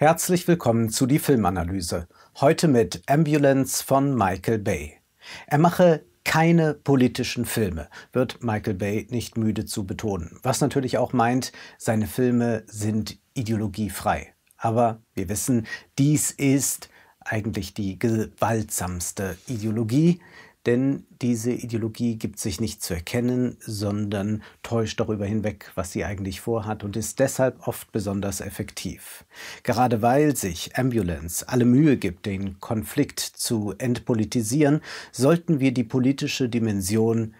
Herzlich willkommen zu die Filmanalyse. Heute mit Ambulance von Michael Bay. Er mache keine politischen Filme, wird Michael Bay nicht müde zu betonen. Was natürlich auch meint, seine Filme sind ideologiefrei. Aber wir wissen, dies ist eigentlich die gewaltsamste Ideologie, denn diese Ideologie gibt sich nicht zu erkennen, sondern täuscht darüber hinweg, was sie eigentlich vorhat und ist deshalb oft besonders effektiv. Gerade weil sich Ambulance alle Mühe gibt, den Konflikt zu entpolitisieren, sollten wir die politische Dimension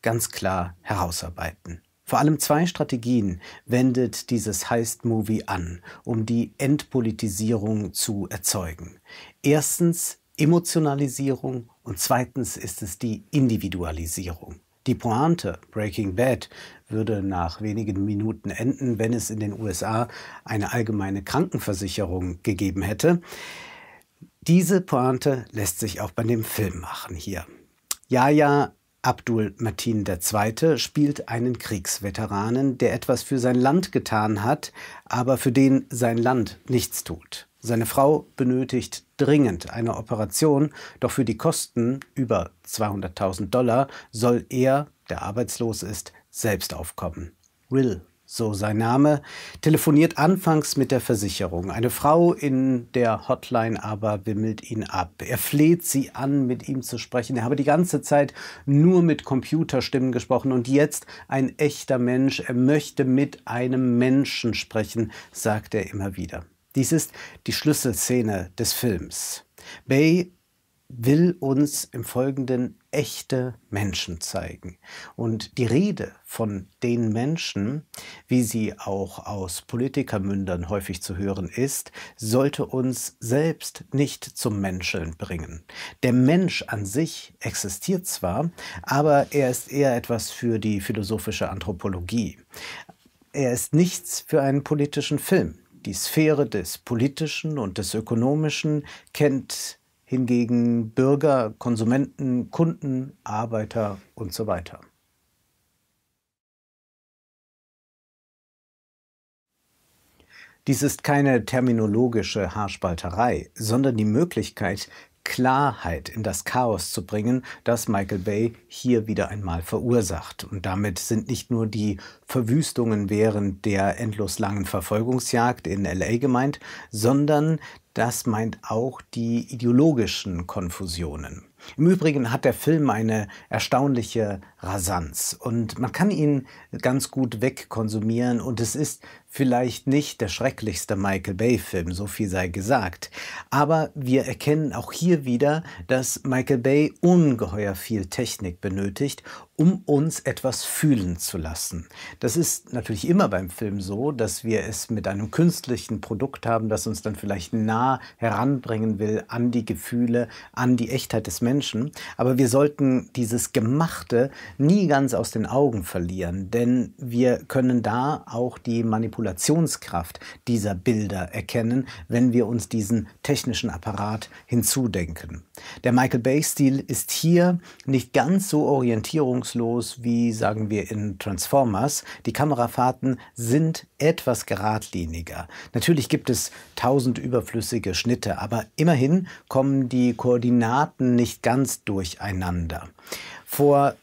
ganz klar herausarbeiten. Vor allem zwei Strategien wendet dieses Heist-Movie an, um die Entpolitisierung zu erzeugen. Erstens Emotionalisierung und zweitens ist es die Individualisierung. Die Pointe Breaking Bad würde nach wenigen Minuten enden, wenn es in den USA eine allgemeine Krankenversicherung gegeben hätte. Diese Pointe lässt sich auch bei dem Film machen hier. Jaja Abdul Martin II. spielt einen Kriegsveteranen, der etwas für sein Land getan hat, aber für den sein Land nichts tut. Seine Frau benötigt dringend eine Operation, doch für die Kosten über 200.000 Dollar soll er, der arbeitslos ist, selbst aufkommen. Will so sein Name, telefoniert anfangs mit der Versicherung. Eine Frau in der Hotline aber wimmelt ihn ab. Er fleht sie an, mit ihm zu sprechen. Er habe die ganze Zeit nur mit Computerstimmen gesprochen und jetzt ein echter Mensch. Er möchte mit einem Menschen sprechen, sagt er immer wieder. Dies ist die Schlüsselszene des Films. Bay will uns im Folgenden echte Menschen zeigen. Und die Rede von den Menschen, wie sie auch aus Politikermündern häufig zu hören ist, sollte uns selbst nicht zum Menscheln bringen. Der Mensch an sich existiert zwar, aber er ist eher etwas für die philosophische Anthropologie. Er ist nichts für einen politischen Film. Die Sphäre des Politischen und des Ökonomischen kennt hingegen Bürger, Konsumenten, Kunden, Arbeiter und so weiter. Dies ist keine terminologische Haarspalterei, sondern die Möglichkeit, Klarheit in das Chaos zu bringen, das Michael Bay hier wieder einmal verursacht. Und damit sind nicht nur die Verwüstungen während der endlos langen Verfolgungsjagd in LA gemeint, sondern das meint auch die ideologischen Konfusionen. Im Übrigen hat der Film eine erstaunliche Rasanz und man kann ihn ganz gut wegkonsumieren und es ist Vielleicht nicht der schrecklichste Michael Bay-Film, so viel sei gesagt. Aber wir erkennen auch hier wieder, dass Michael Bay ungeheuer viel Technik benötigt, um uns etwas fühlen zu lassen. Das ist natürlich immer beim Film so, dass wir es mit einem künstlichen Produkt haben, das uns dann vielleicht nah heranbringen will an die Gefühle, an die Echtheit des Menschen. Aber wir sollten dieses Gemachte nie ganz aus den Augen verlieren, denn wir können da auch die Manipulation Manipulationskraft dieser Bilder erkennen, wenn wir uns diesen technischen Apparat hinzudenken. Der Michael Bay-Stil ist hier nicht ganz so orientierungslos wie, sagen wir, in Transformers. Die Kamerafahrten sind etwas geradliniger. Natürlich gibt es tausend überflüssige Schnitte, aber immerhin kommen die Koordinaten nicht ganz durcheinander. Vor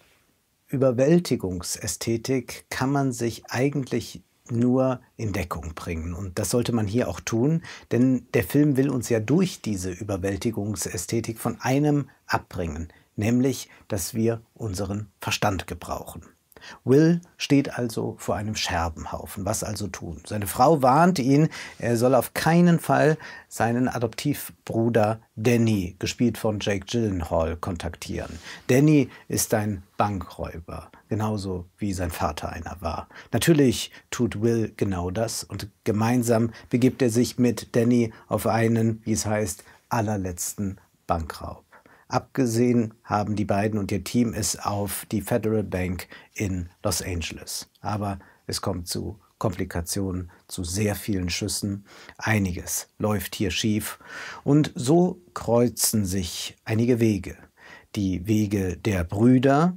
Überwältigungsästhetik kann man sich eigentlich nur in Deckung bringen. Und das sollte man hier auch tun, denn der Film will uns ja durch diese Überwältigungsästhetik von einem abbringen, nämlich, dass wir unseren Verstand gebrauchen. Will steht also vor einem Scherbenhaufen. Was also tun? Seine Frau warnt ihn, er soll auf keinen Fall seinen Adoptivbruder Danny, gespielt von Jake Gyllenhaal, kontaktieren. Danny ist ein Bankräuber genauso wie sein Vater einer war. Natürlich tut Will genau das und gemeinsam begibt er sich mit Danny auf einen, wie es heißt, allerletzten Bankraub. Abgesehen haben die beiden und ihr Team es auf die Federal Bank in Los Angeles. Aber es kommt zu Komplikationen, zu sehr vielen Schüssen. Einiges läuft hier schief. Und so kreuzen sich einige Wege. Die Wege der Brüder,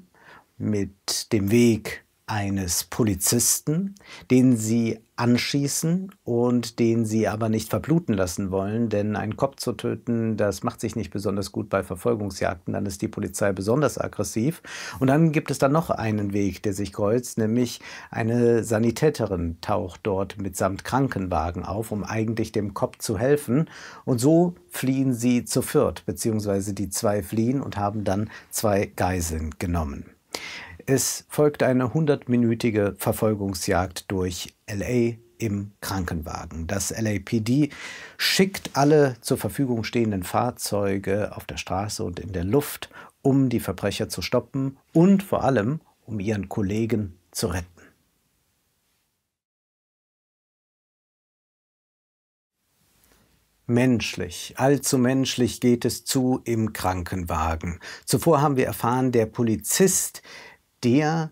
mit dem Weg eines Polizisten, den sie anschießen und den sie aber nicht verbluten lassen wollen, denn einen Kopf zu töten, das macht sich nicht besonders gut bei Verfolgungsjagden, dann ist die Polizei besonders aggressiv. Und dann gibt es dann noch einen Weg, der sich kreuzt, nämlich eine Sanitäterin taucht dort mitsamt Krankenwagen auf, um eigentlich dem Kopf zu helfen. Und so fliehen sie zu viert, beziehungsweise die zwei fliehen und haben dann zwei Geiseln genommen. Es folgt eine hundertminütige Verfolgungsjagd durch LA im Krankenwagen. Das LAPD schickt alle zur Verfügung stehenden Fahrzeuge auf der Straße und in der Luft, um die Verbrecher zu stoppen und vor allem um ihren Kollegen zu retten. Menschlich, allzu menschlich geht es zu im Krankenwagen. Zuvor haben wir erfahren, der Polizist, der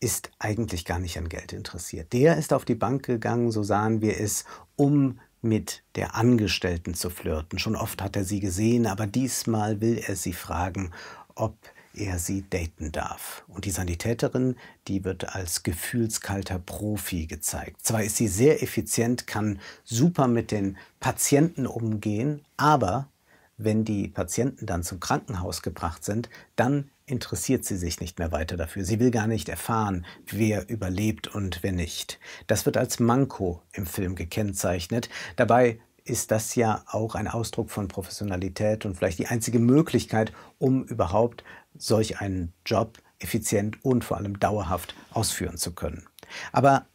ist eigentlich gar nicht an Geld interessiert. Der ist auf die Bank gegangen, so sahen wir es, um mit der Angestellten zu flirten. Schon oft hat er sie gesehen, aber diesmal will er sie fragen, ob er sie daten darf. Und die Sanitäterin, die wird als gefühlskalter Profi gezeigt. Zwar ist sie sehr effizient, kann super mit den Patienten umgehen, aber wenn die Patienten dann zum Krankenhaus gebracht sind, dann interessiert sie sich nicht mehr weiter dafür. Sie will gar nicht erfahren, wer überlebt und wer nicht. Das wird als Manko im Film gekennzeichnet. Dabei ist das ja auch ein Ausdruck von Professionalität und vielleicht die einzige Möglichkeit, um überhaupt solch einen Job effizient und vor allem dauerhaft ausführen zu können. Aber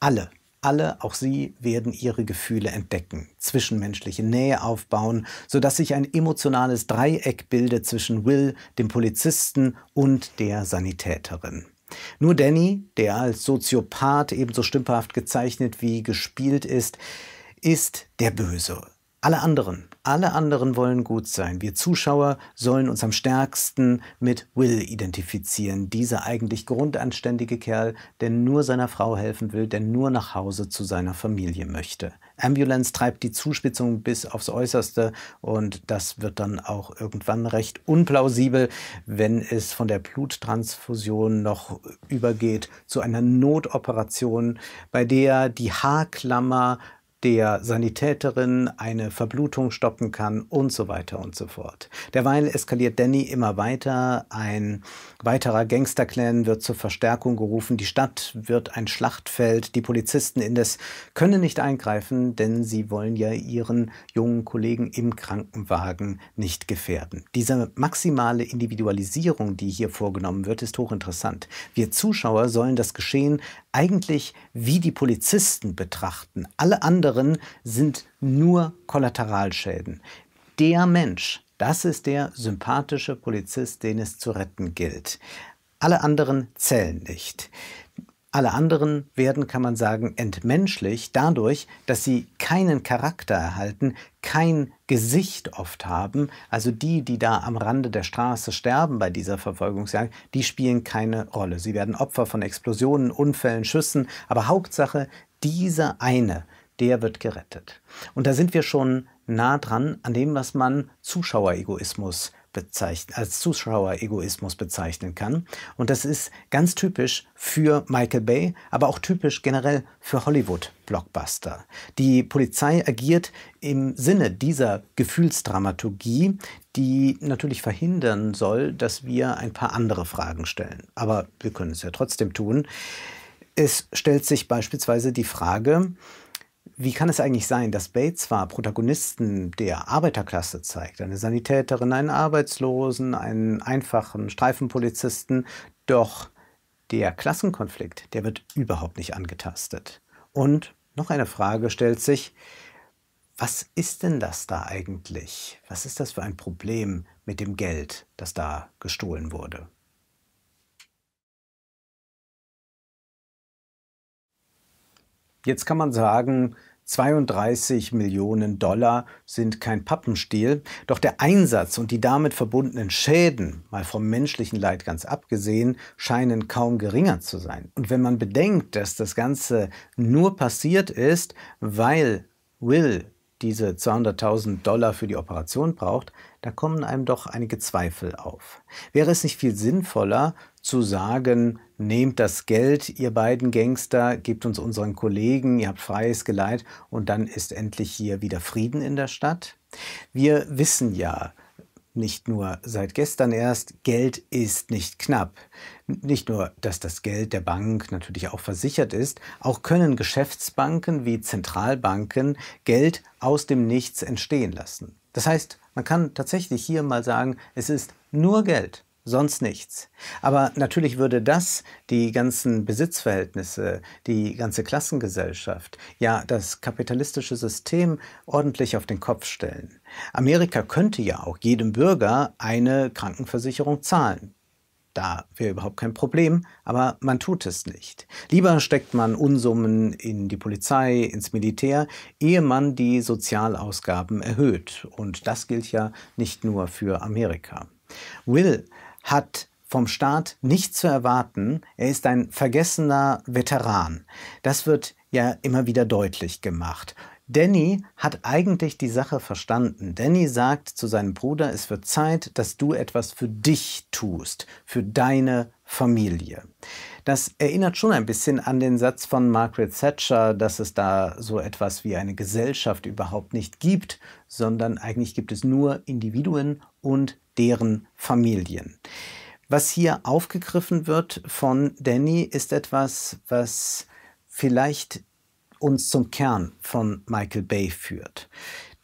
alle alle, auch Sie, werden ihre Gefühle entdecken, zwischenmenschliche Nähe aufbauen, sodass sich ein emotionales Dreieck bildet zwischen Will, dem Polizisten und der Sanitäterin. Nur Danny, der als Soziopath ebenso stümperhaft gezeichnet wie gespielt ist, ist der Böse. Alle anderen, alle anderen wollen gut sein. Wir Zuschauer sollen uns am stärksten mit Will identifizieren. Dieser eigentlich grundanständige Kerl, der nur seiner Frau helfen will, der nur nach Hause zu seiner Familie möchte. Ambulance treibt die Zuspitzung bis aufs Äußerste und das wird dann auch irgendwann recht unplausibel, wenn es von der Bluttransfusion noch übergeht zu einer Notoperation, bei der die Haarklammer der Sanitäterin eine Verblutung stoppen kann und so weiter und so fort. Derweil eskaliert Danny immer weiter. Ein weiterer Gangsterclan wird zur Verstärkung gerufen. Die Stadt wird ein Schlachtfeld. Die Polizisten indes können nicht eingreifen, denn sie wollen ja ihren jungen Kollegen im Krankenwagen nicht gefährden. Diese maximale Individualisierung, die hier vorgenommen wird, ist hochinteressant. Wir Zuschauer sollen das Geschehen eigentlich wie die Polizisten betrachten. Alle anderen sind nur Kollateralschäden. Der Mensch, das ist der sympathische Polizist, den es zu retten gilt. Alle anderen zählen nicht. Alle anderen werden, kann man sagen, entmenschlich dadurch, dass sie keinen Charakter erhalten, kein Gesicht oft haben. Also die, die da am Rande der Straße sterben bei dieser Verfolgungsjagd, die spielen keine Rolle. Sie werden Opfer von Explosionen, Unfällen, Schüssen, aber Hauptsache, dieser eine, der wird gerettet. Und da sind wir schon nah dran an dem, was man zuschauer Zuschaueregoismus bezeichnen, als Zuschauer-Egoismus bezeichnen kann. Und das ist ganz typisch für Michael Bay, aber auch typisch generell für Hollywood-Blockbuster. Die Polizei agiert im Sinne dieser Gefühlsdramaturgie, die natürlich verhindern soll, dass wir ein paar andere Fragen stellen. Aber wir können es ja trotzdem tun. Es stellt sich beispielsweise die Frage, wie kann es eigentlich sein, dass Bates zwar Protagonisten der Arbeiterklasse zeigt, eine Sanitäterin, einen Arbeitslosen, einen einfachen Streifenpolizisten, doch der Klassenkonflikt, der wird überhaupt nicht angetastet. Und noch eine Frage stellt sich, was ist denn das da eigentlich? Was ist das für ein Problem mit dem Geld, das da gestohlen wurde? Jetzt kann man sagen, 32 Millionen Dollar sind kein Pappenstiel, doch der Einsatz und die damit verbundenen Schäden, mal vom menschlichen Leid ganz abgesehen, scheinen kaum geringer zu sein. Und wenn man bedenkt, dass das Ganze nur passiert ist, weil Will diese 200.000 Dollar für die Operation braucht, da kommen einem doch einige Zweifel auf. Wäre es nicht viel sinnvoller zu sagen, nehmt das Geld, ihr beiden Gangster, gebt uns unseren Kollegen, ihr habt freies Geleit und dann ist endlich hier wieder Frieden in der Stadt. Wir wissen ja, nicht nur seit gestern erst, Geld ist nicht knapp. Nicht nur, dass das Geld der Bank natürlich auch versichert ist, auch können Geschäftsbanken wie Zentralbanken Geld aus dem Nichts entstehen lassen. Das heißt, man kann tatsächlich hier mal sagen, es ist nur Geld sonst nichts. Aber natürlich würde das die ganzen Besitzverhältnisse, die ganze Klassengesellschaft, ja das kapitalistische System ordentlich auf den Kopf stellen. Amerika könnte ja auch jedem Bürger eine Krankenversicherung zahlen. Da wäre überhaupt kein Problem, aber man tut es nicht. Lieber steckt man Unsummen in die Polizei, ins Militär, ehe man die Sozialausgaben erhöht. Und das gilt ja nicht nur für Amerika. Will hat vom Staat nichts zu erwarten. Er ist ein vergessener Veteran. Das wird ja immer wieder deutlich gemacht. Danny hat eigentlich die Sache verstanden. Danny sagt zu seinem Bruder, es wird Zeit, dass du etwas für dich tust, für deine Familie. Das erinnert schon ein bisschen an den Satz von Margaret Thatcher, dass es da so etwas wie eine Gesellschaft überhaupt nicht gibt, sondern eigentlich gibt es nur Individuen und deren Familien. Was hier aufgegriffen wird von Danny, ist etwas, was vielleicht uns zum Kern von Michael Bay führt.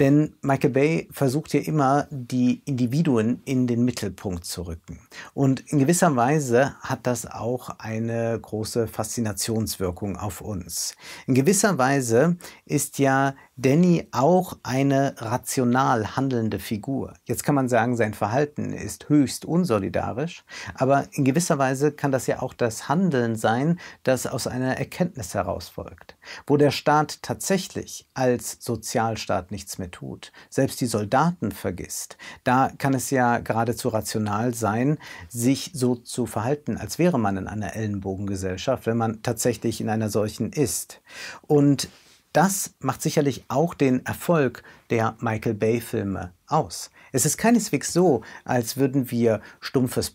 Denn Michael Bay versucht ja immer, die Individuen in den Mittelpunkt zu rücken. Und in gewisser Weise hat das auch eine große Faszinationswirkung auf uns. In gewisser Weise ist ja Danny auch eine rational handelnde Figur. Jetzt kann man sagen, sein Verhalten ist höchst unsolidarisch, aber in gewisser Weise kann das ja auch das Handeln sein, das aus einer Erkenntnis herausfolgt. Wo der Staat tatsächlich als Sozialstaat nichts mehr tut, selbst die Soldaten vergisst, da kann es ja geradezu rational sein, sich so zu verhalten, als wäre man in einer Ellenbogengesellschaft, wenn man tatsächlich in einer solchen ist. Und das macht sicherlich auch den Erfolg der Michael Bay-Filme aus. Es ist keineswegs so, als würden wir stumpfes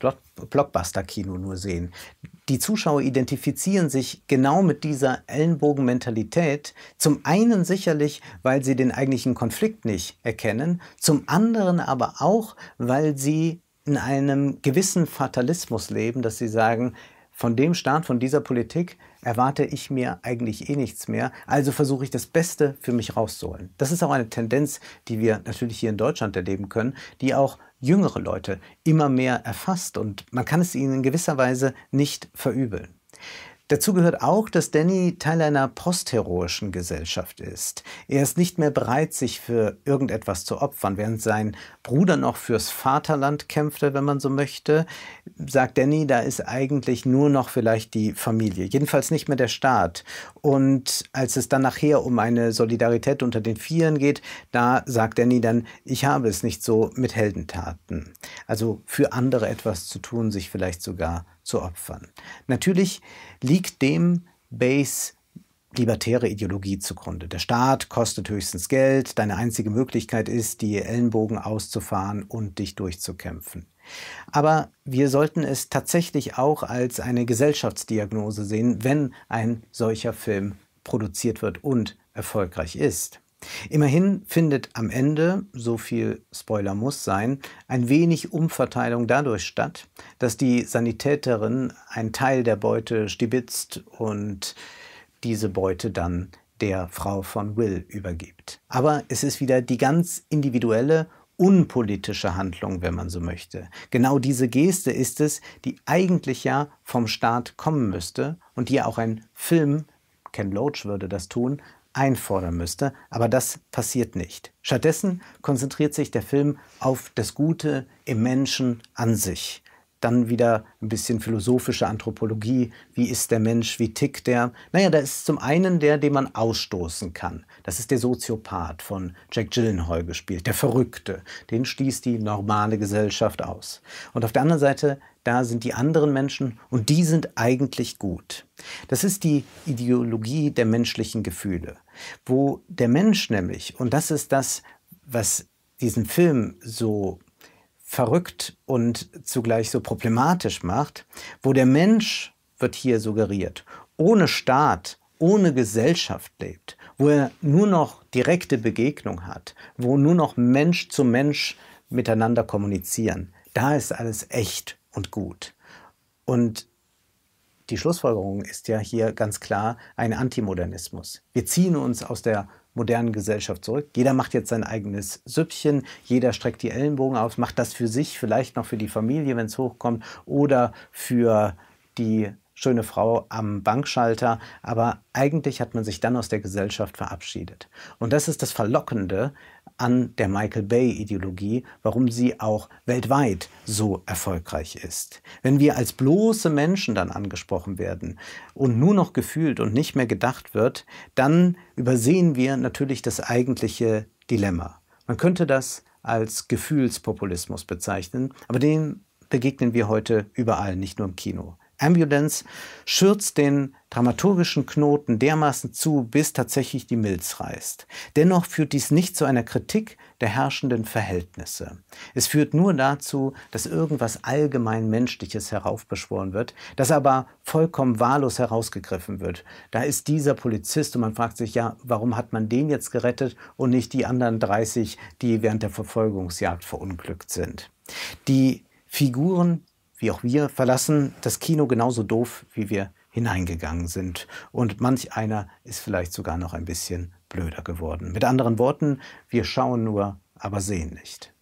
Blockbuster-Kino nur sehen. Die Zuschauer identifizieren sich genau mit dieser Ellenbogen-Mentalität. zum einen sicherlich, weil sie den eigentlichen Konflikt nicht erkennen, zum anderen aber auch, weil sie in einem gewissen Fatalismus leben, dass sie sagen, von dem Staat, von dieser Politik erwarte ich mir eigentlich eh nichts mehr. Also versuche ich das Beste für mich rauszuholen. Das ist auch eine Tendenz, die wir natürlich hier in Deutschland erleben können, die auch jüngere Leute immer mehr erfasst und man kann es ihnen in gewisser Weise nicht verübeln. Dazu gehört auch, dass Danny Teil einer postheroischen Gesellschaft ist. Er ist nicht mehr bereit, sich für irgendetwas zu opfern. Während sein Bruder noch fürs Vaterland kämpfte, wenn man so möchte, sagt Danny, da ist eigentlich nur noch vielleicht die Familie, jedenfalls nicht mehr der Staat. Und als es dann nachher um eine Solidarität unter den Vieren geht, da sagt Danny dann, ich habe es nicht so mit Heldentaten. Also für andere etwas zu tun, sich vielleicht sogar zu opfern. Natürlich liegt dem Base libertäre Ideologie zugrunde. Der Staat kostet höchstens Geld, deine einzige Möglichkeit ist, die Ellenbogen auszufahren und dich durchzukämpfen. Aber wir sollten es tatsächlich auch als eine Gesellschaftsdiagnose sehen, wenn ein solcher Film produziert wird und erfolgreich ist. Immerhin findet am Ende, so viel Spoiler muss sein, ein wenig Umverteilung dadurch statt, dass die Sanitäterin einen Teil der Beute stibitzt und diese Beute dann der Frau von Will übergibt. Aber es ist wieder die ganz individuelle, unpolitische Handlung, wenn man so möchte. Genau diese Geste ist es, die eigentlich ja vom Staat kommen müsste und die ja auch ein Film, Ken Loach würde das tun, einfordern müsste. Aber das passiert nicht. Stattdessen konzentriert sich der Film auf das Gute im Menschen an sich dann wieder ein bisschen philosophische Anthropologie. Wie ist der Mensch? Wie tickt der? Naja, da ist zum einen der, den man ausstoßen kann. Das ist der Soziopath von Jack Gyllenhaal gespielt, der Verrückte. Den stieß die normale Gesellschaft aus. Und auf der anderen Seite, da sind die anderen Menschen und die sind eigentlich gut. Das ist die Ideologie der menschlichen Gefühle, wo der Mensch nämlich, und das ist das, was diesen Film so verrückt und zugleich so problematisch macht, wo der Mensch, wird hier suggeriert, ohne Staat, ohne Gesellschaft lebt, wo er nur noch direkte Begegnung hat, wo nur noch Mensch zu Mensch miteinander kommunizieren. Da ist alles echt und gut. Und die Schlussfolgerung ist ja hier ganz klar ein Antimodernismus. Wir ziehen uns aus der modernen Gesellschaft zurück. Jeder macht jetzt sein eigenes Süppchen, jeder streckt die Ellenbogen aus, macht das für sich, vielleicht noch für die Familie, wenn es hochkommt, oder für die schöne Frau am Bankschalter, aber eigentlich hat man sich dann aus der Gesellschaft verabschiedet. Und das ist das Verlockende an der Michael Bay-Ideologie, warum sie auch weltweit so erfolgreich ist. Wenn wir als bloße Menschen dann angesprochen werden und nur noch gefühlt und nicht mehr gedacht wird, dann übersehen wir natürlich das eigentliche Dilemma. Man könnte das als Gefühlspopulismus bezeichnen, aber dem begegnen wir heute überall, nicht nur im Kino. Ambulance schürzt den dramaturgischen Knoten dermaßen zu, bis tatsächlich die Milz reißt. Dennoch führt dies nicht zu einer Kritik der herrschenden Verhältnisse. Es führt nur dazu, dass irgendwas allgemein Menschliches heraufbeschworen wird, das aber vollkommen wahllos herausgegriffen wird. Da ist dieser Polizist und man fragt sich, ja, warum hat man den jetzt gerettet und nicht die anderen 30, die während der Verfolgungsjagd verunglückt sind. Die Figuren wie auch wir verlassen das Kino genauso doof, wie wir hineingegangen sind. Und manch einer ist vielleicht sogar noch ein bisschen blöder geworden. Mit anderen Worten, wir schauen nur, aber sehen nicht.